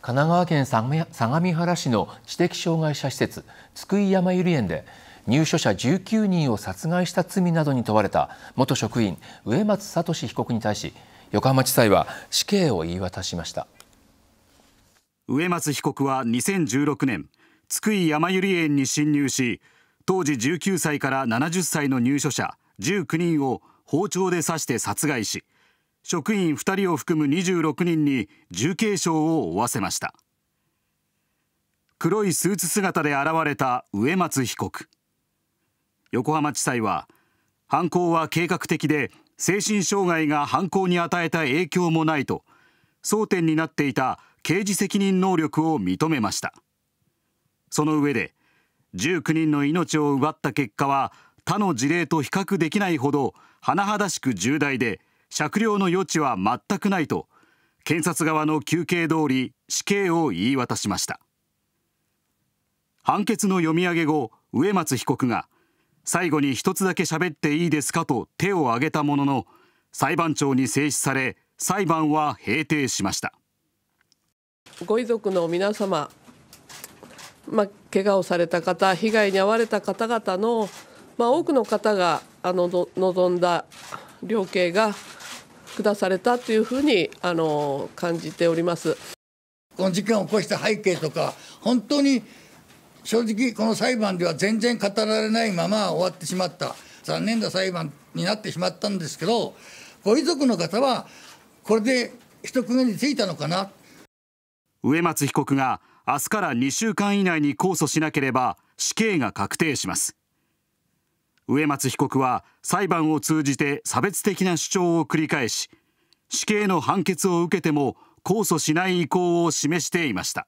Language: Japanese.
神奈川県相模原市の知的障害者施設津久井やまゆり園で入所者19人を殺害した罪などに問われた元職員植松聡被告に対し横浜地裁は死刑を言い渡しました植松被告は2016年津久井やまゆり園に侵入し当時19歳から70歳の入所者19人を包丁で刺して殺害し職員2人を含む26人に重軽傷を負わせました黒いスーツ姿で現れた植松被告横浜地裁は犯行は計画的で精神障害が犯行に与えた影響もないと争点になっていた刑事責任能力を認めましたその上で19人の命を奪った結果は他の事例と比較できないほど甚だしく重大で酌量の余地は全くないと検察側の求刑通り死刑を言い渡しました判決の読み上げ後植松被告が最後に一つだけ喋っていいですかと手を挙げたものの裁判長に制止され裁判は閉廷しましたご遺族の皆様まあ、怪我をされた方被害に遭われた方々の、まあ、多くの方があの望んだ量刑が下されたというふうにあの感じておりますこの事件を起こした背景とか本当に正直この裁判では全然語られないまま終わってしまった残念な裁判になってしまったんですけどご遺族の方はこれで一区切りついたのかな植松被告が明日から2週間以内に控訴しなければ死刑が確定します上松被告は裁判を通じて差別的な主張を繰り返し死刑の判決を受けても控訴しない意向を示していました。